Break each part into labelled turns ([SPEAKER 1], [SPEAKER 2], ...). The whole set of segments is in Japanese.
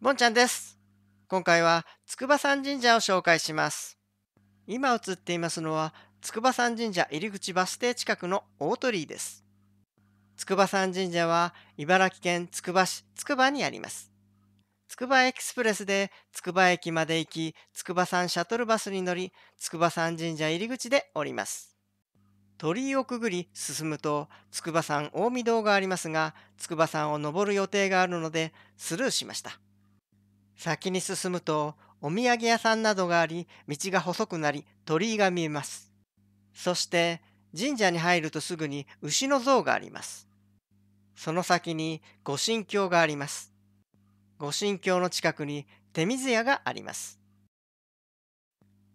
[SPEAKER 1] ぼんちゃんです。今回は筑波山神社を紹介します。今映っていますのは筑波山神社入口バス停近くの大鳥居です。筑波山神社は茨城県つくば市筑波にあります。筑波エクスプレスで筑波駅まで行き、筑波山シャトルバスに乗り、筑波山神社入り口で降ります。鳥居をくぐり進むと筑波山近江堂がありますが、筑波山を登る予定があるのでスルーしました。先に進むとお土産屋さんなどがあり道が細くなり鳥居が見えますそして神社に入るとすぐに牛の像がありますその先に御神教があります御神教の近くに手水屋があります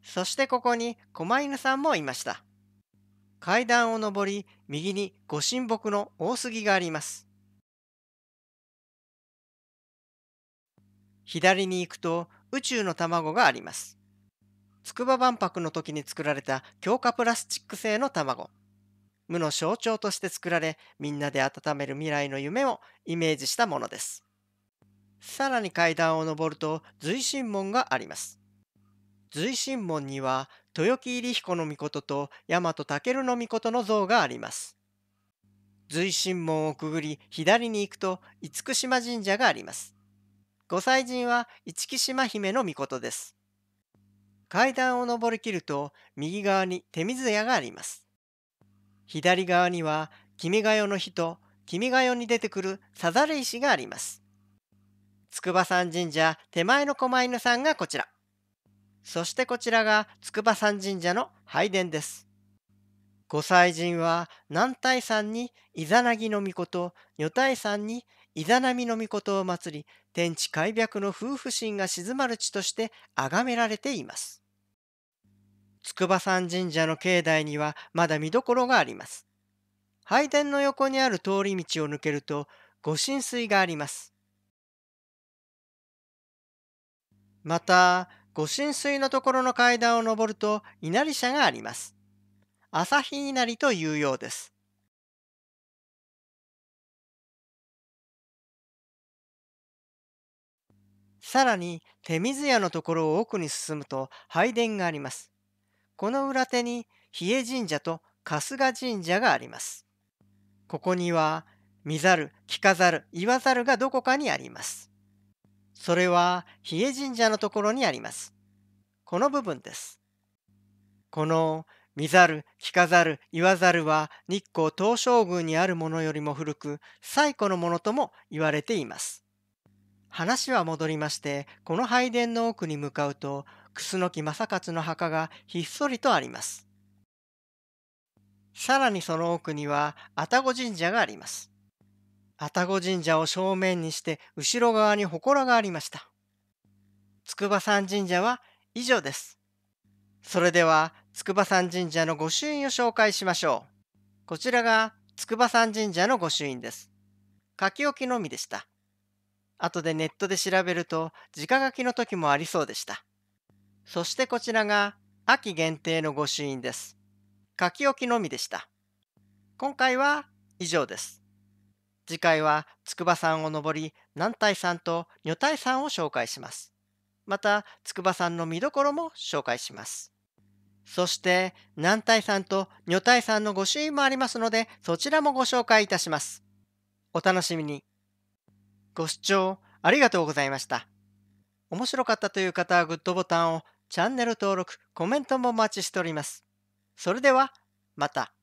[SPEAKER 1] そしてここに狛犬さんもいました階段を上り右に御神木の大杉があります左に行くと宇宙の卵があります。筑波万博の時に作られた強化プラスチック製の卵。無の象徴として作られ、みんなで温める未来の夢をイメージしたものです。さらに階段を上ると随神門があります。随神門には豊木入彦の御事と大和尊の御事の像があります。随神門をくぐり左に行くと厳島神社があります。御祭神は一木島姫の御事です。階段を上りきると右側に手水屋があります。左側には君が代の日と君が代に出てくるさざれ石があります。筑波山神社手前の狛犬さんがこちら。そしてこちらが筑波山神社の拝殿です。御祭神は南泰山にイザナギの御子と女泰山にイザナミの御事を祭り、天地開闢の夫婦心が静まる地として崇められています。筑波山神社の境内にはまだ見どころがあります。拝殿の横にある通り道を抜けると、御神水があります。また、御神水のところの階段を上ると稲荷社があります。朝日稲荷というようです。さらに手水屋のところを奥に進むと拝殿があります。この裏手に比叡神社と春日神社があります。ここには見ざる、聞かざる、言わざるがどこかにあります。それは比叡神社のところにあります。この部分です。この見ざる、聞かざる、言わざるは日光東照宮にあるものよりも古く最古のものとも言われています。話は戻りまして、この拝殿の奥に向かうと、楠木正勝の墓がひっそりとあります。さらにその奥には、愛宕神社があります。愛宕神社を正面にして、後ろ側に祠がありました。筑波山神社は以上です。それでは筑波山神社の御朱印を紹介しましょう。こちらが筑波山神社の御朱印です。書き置きのみでした。後でネットで調べると直書きの時もありそうでした。そしてこちらが秋限定の御朱印です。書き置きのみでした。今回は以上です。次回は筑波山を登り南体山と女体山を紹介します。また筑波山の見どころも紹介します。そして男体さんと女体さんのご朱印もありますのでそちらもご紹介いたします。お楽しみに。ご視聴ありがとうございました。面白かったという方はグッドボタンを、チャンネル登録、コメントもお待ちしております。それではまた。